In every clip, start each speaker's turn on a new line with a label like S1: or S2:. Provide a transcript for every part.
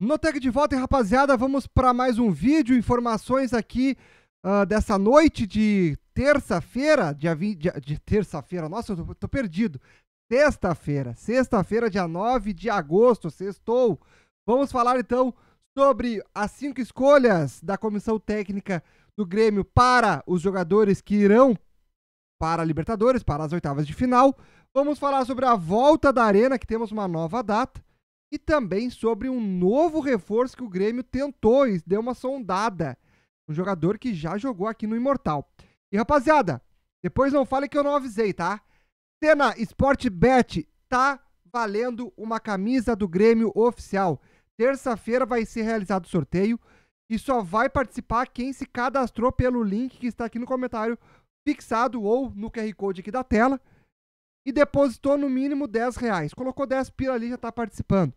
S1: No Tech de Volta, rapaziada, vamos para mais um vídeo, informações aqui uh, dessa noite de terça-feira, dia 20, de, de terça-feira, nossa, eu tô, tô perdido, sexta-feira, sexta-feira, dia 9 de agosto, sextou. Vamos falar então sobre as cinco escolhas da comissão técnica do Grêmio para os jogadores que irão para a Libertadores, para as oitavas de final. Vamos falar sobre a volta da Arena, que temos uma nova data e também sobre um novo reforço que o Grêmio tentou e deu uma sondada. Um jogador que já jogou aqui no Imortal. E rapaziada, depois não fale que eu não avisei, tá? Cena Sportbet tá valendo uma camisa do Grêmio oficial. Terça-feira vai ser realizado o sorteio e só vai participar quem se cadastrou pelo link que está aqui no comentário fixado ou no QR Code aqui da tela e depositou no mínimo 10 reais. Colocou 10 pila ali já está participando.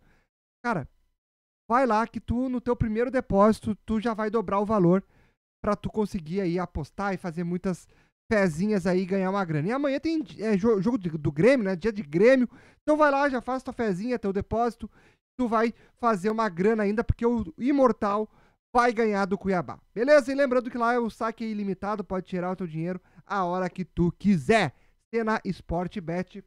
S1: Cara, vai lá que tu, no teu primeiro depósito, tu já vai dobrar o valor para tu conseguir aí apostar e fazer muitas fezinhas aí e ganhar uma grana. E amanhã tem é, jogo do Grêmio, né? Dia de Grêmio. Então vai lá, já faz tua fezinha, teu depósito. Tu vai fazer uma grana ainda, porque o Imortal vai ganhar do Cuiabá. Beleza? E lembrando que lá é o saque ilimitado, pode tirar o teu dinheiro a hora que tu quiser. Cena Sportbet Bet,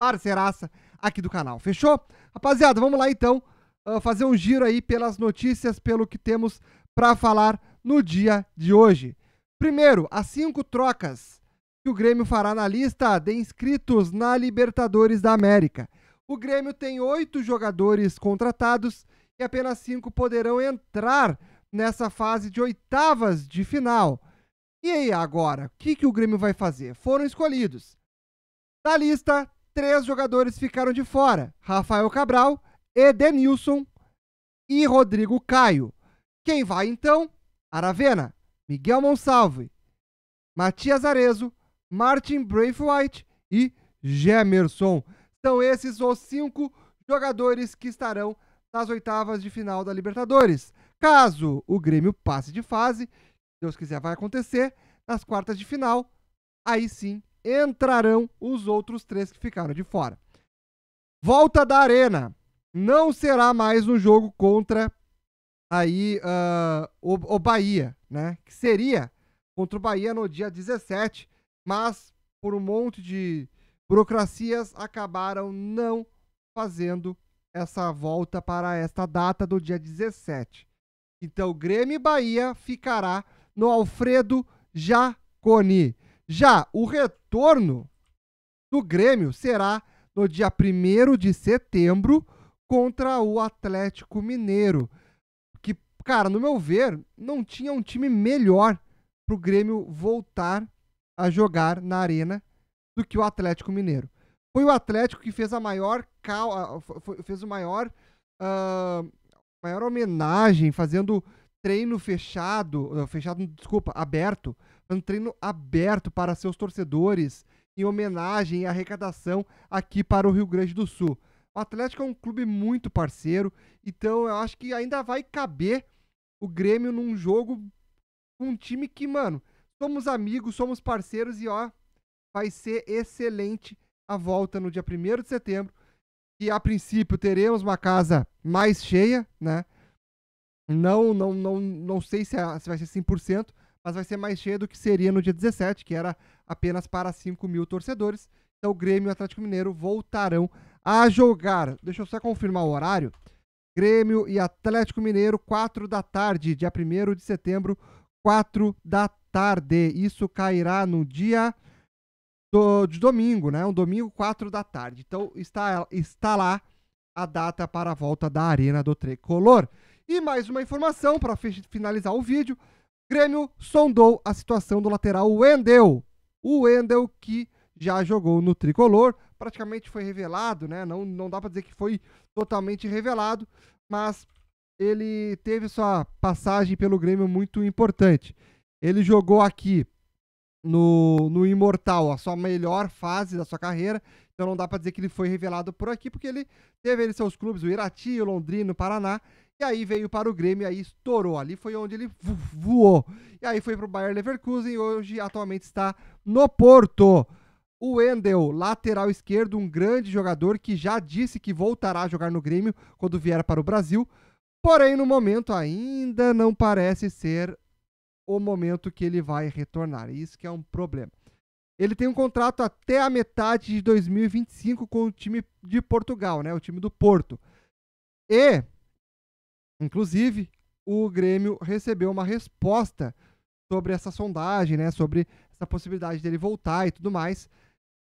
S1: parceiraça aqui do canal. Fechou? Rapaziada, vamos lá então uh, fazer um giro aí pelas notícias, pelo que temos para falar no dia de hoje. Primeiro, as cinco trocas que o Grêmio fará na lista de inscritos na Libertadores da América. O Grêmio tem oito jogadores contratados e apenas cinco poderão entrar nessa fase de oitavas de final. E aí, agora, o que, que o Grêmio vai fazer? Foram escolhidos. Da lista, três jogadores ficaram de fora: Rafael Cabral, Edenilson e Rodrigo Caio. Quem vai então? Aravena, Miguel Monsalve, Matias Arezo, Martin Braithwaite e Gemerson. São esses os cinco jogadores que estarão nas oitavas de final da Libertadores. Caso o Grêmio passe de fase, Deus quiser, vai acontecer nas quartas de final. Aí sim entrarão os outros três que ficaram de fora. Volta da Arena. Não será mais um jogo contra aí uh, o, o Bahia, né? Que seria contra o Bahia no dia 17, mas por um monte de burocracias acabaram não fazendo essa volta para esta data do dia 17. Então, Grêmio e Bahia ficará no Alfredo Jaconi. Já o retorno do Grêmio será no dia 1 de setembro contra o Atlético Mineiro. Que, cara, no meu ver, não tinha um time melhor para o Grêmio voltar a jogar na arena do que o Atlético Mineiro. Foi o Atlético que fez a maior fez o maior uh, maior homenagem, fazendo treino fechado, eh, fechado, desculpa, aberto, um treino aberto para seus torcedores em homenagem e arrecadação aqui para o Rio Grande do Sul. O Atlético é um clube muito parceiro, então eu acho que ainda vai caber o Grêmio num jogo com um time que, mano, somos amigos, somos parceiros e ó, vai ser excelente a volta no dia 1 de setembro. E a princípio teremos uma casa mais cheia, né? Não, não, não, não sei se, é, se vai ser 100%, mas vai ser mais cheia do que seria no dia 17, que era apenas para 5 mil torcedores. Então o Grêmio e o Atlético Mineiro voltarão a jogar. Deixa eu só confirmar o horário. Grêmio e Atlético Mineiro, 4 da tarde, dia 1 de setembro, 4 da tarde. Isso cairá no dia do, de domingo, né? Um domingo, 4 da tarde. Então está, está lá a data para a volta da Arena do Tricolor. E mais uma informação para finalizar o vídeo. O Grêmio sondou a situação do lateral Wendel. O Wendel que já jogou no tricolor, praticamente foi revelado, né? Não, não dá para dizer que foi totalmente revelado, mas ele teve sua passagem pelo Grêmio muito importante. Ele jogou aqui no, no Imortal, a sua melhor fase da sua carreira. Então não dá para dizer que ele foi revelado por aqui, porque ele teve seus clubes, o Irati, o Londrina, o Paraná, e aí veio para o Grêmio e aí estourou. Ali foi onde ele voou. E aí foi para o Bayern Leverkusen e hoje atualmente está no Porto. O Wendel, lateral esquerdo, um grande jogador que já disse que voltará a jogar no Grêmio quando vier para o Brasil. Porém, no momento ainda não parece ser o momento que ele vai retornar. Isso que é um problema. Ele tem um contrato até a metade de 2025 com o time de Portugal, né? O time do Porto. E Inclusive, o Grêmio recebeu uma resposta sobre essa sondagem, né? Sobre essa possibilidade dele voltar e tudo mais.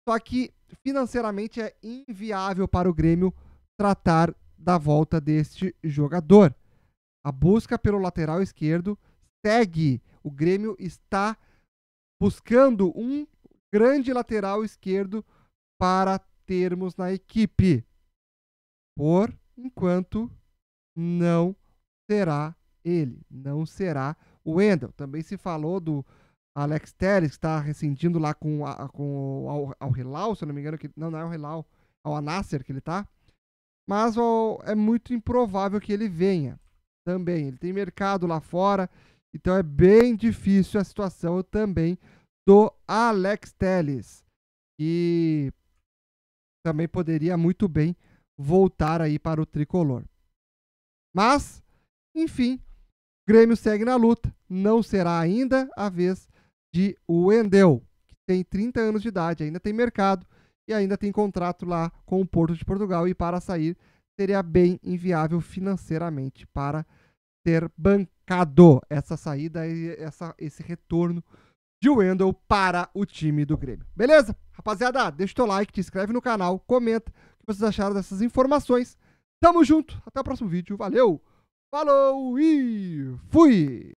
S1: Só que financeiramente é inviável para o Grêmio tratar da volta deste jogador. A busca pelo lateral esquerdo segue. O Grêmio está buscando um grande lateral esquerdo para termos na equipe. Por enquanto, não será ele, não será o Wendel. Também se falou do Alex Telles que está rescindindo lá com, a, com o Al Hilal, se eu não me engano, que, não, não é o Hilal, é o Anasser que ele está. Mas ó, é muito improvável que ele venha também. Ele tem mercado lá fora, então é bem difícil a situação também do Alex Teles, que também poderia muito bem voltar aí para o tricolor. Mas, enfim, Grêmio segue na luta. Não será ainda a vez de Wendel que tem 30 anos de idade, ainda tem mercado e ainda tem contrato lá com o Porto de Portugal e para sair seria bem inviável financeiramente para ter bancado essa saída e essa, esse retorno de Wendel para o time do Grêmio. Beleza? Rapaziada, deixa o teu like, te inscreve no canal, comenta o que vocês acharam dessas informações Tamo junto, até o próximo vídeo, valeu, falou e fui!